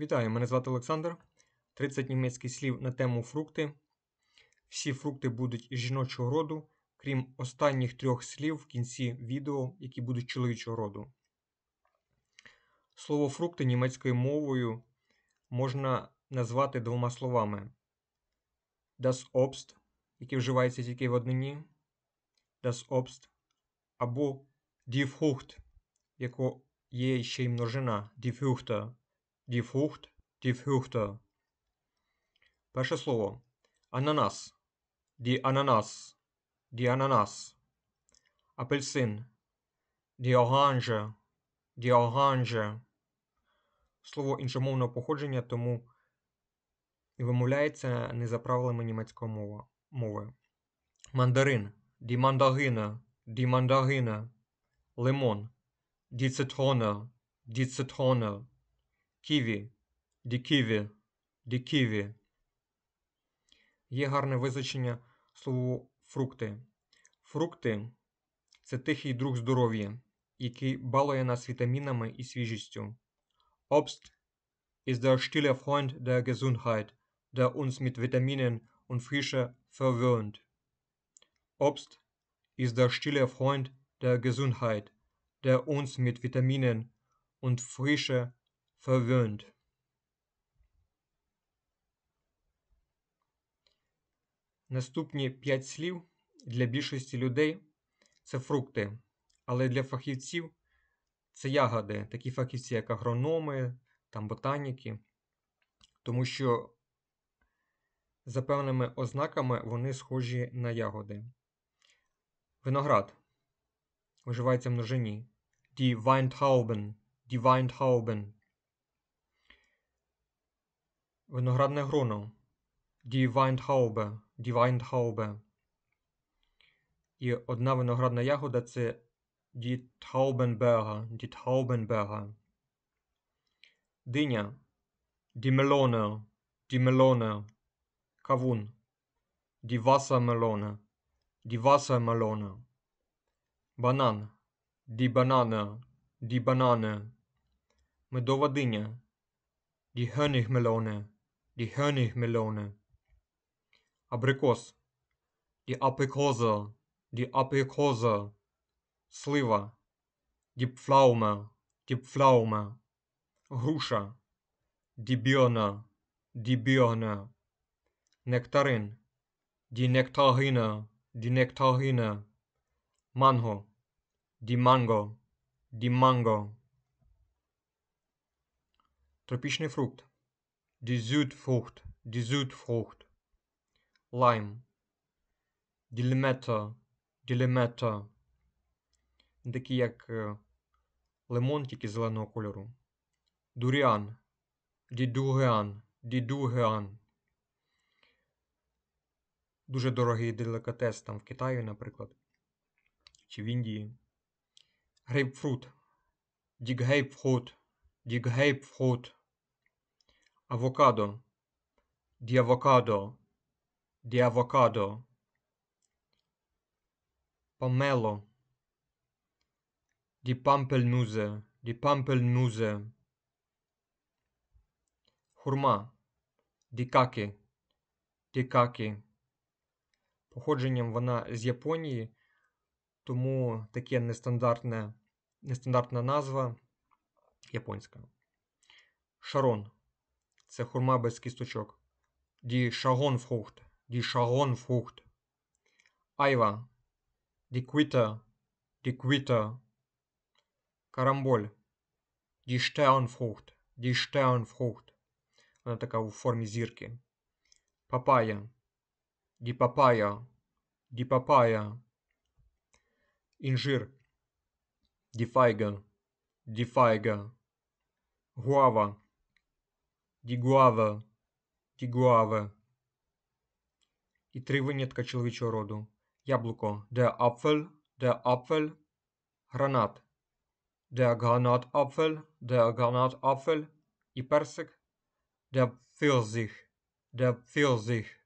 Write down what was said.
Вітаю, мене звати Олександр. 30 німецьких слів на тему фрукти. Всі фрукти будуть жіночого роду, крім останніх трьох слів в кінці відео, які будуть чоловічого роду. Слово фрукти німецькою мовою можна назвати двома словами: das Obst, яке вживається тільки в однині, das Obst, або die Frucht, яко є ще й множина die Früchte die Frucht, die Früchte. Перше слово. Ананас. Die Ananas. Die Ananas. Апельсин. Die Orange. Die Orange. Слово іншомовного походження, тому вимовляється не за правилами німецької мови. мови. Мандарин. Die Mandarine. Die Mandarine. Лимон. Die Zitrone. Die Zitrone. Ківі, діківі, діківі. Є гарне визначення слову фрукти. Фрукти це тихий друг здоров'я, який балує нас вітамінами і свіжістю. Обст ist der stille Freund der Gesundheit, der uns mit Vitaminen und Frische verwöhnt. Obst ist der stille Freund der Gesundheit, der uns mit Vitaminen und Frische verwöhnt Наступні 5 слів для більшості людей це фрукти, але для фахівців це ягоди, такі фахівці, як агрономи, там ботаніки, тому що за певними ознаками вони схожі на ягоди. Виноград виживається в множині. Die Weintrauben. Die Weintrauben. Виноградне груно. Die Weintraube. Die Weintraube. І одна виноградна ягода це Die Traubenbeere. Die Traubenbeere. Диня. Die Melone. Die Melone. Kavun. Die Wassermelone. Die Wassermelone. Банан. Die Banane. Die Banane. Медова диня. Die Honigmelone die Honigmelone. Абрикос, die Aprikose, die Aprikose. Sliver, die Pflaume, die Pflaume. Груша, die Birne, die Birne. Nektarin, die Nektarine, die Nektarine. Mango, die Mango, die Mango. Тропічний Frucht. Die Südfrucht, die Südfrucht. Lime. Die лімета, die лімета. Такі як е, лимон, тільки зеленого кольору. Дуріан. Дідугеан. Дідугеан. Дуже дорогий делікатес там в Китаї, наприклад. Чи в Індії. Грейпфрут. Діггейпфрут. Діггейпфрут авокадо діавокадо, діавокадо, ді авокадо помело ді пампельнузе ді пампельнузе хурма ді каки Походженням вона з Японії, тому таке нестандартне, нестандартна назва японська. Шарон. це хурма без кісточок. Die Scharonfrucht, die Scharonfrucht. Айва, die Quitter, die Quitter. Карамболь, die Sternfrucht, die Sternfrucht. Вона така у формі зірки. Папая, die Papaya, die Papaya. Інжир, die Feige, die Feige. Гуава, Дігуава, Дігуаве. І три винятка чоловічого роду. Яблуко де Апфель, де Апфель, гранат. Де Гранат Апфель, де Гранат Апфель і персик. Де Філзіх, де Філзіх.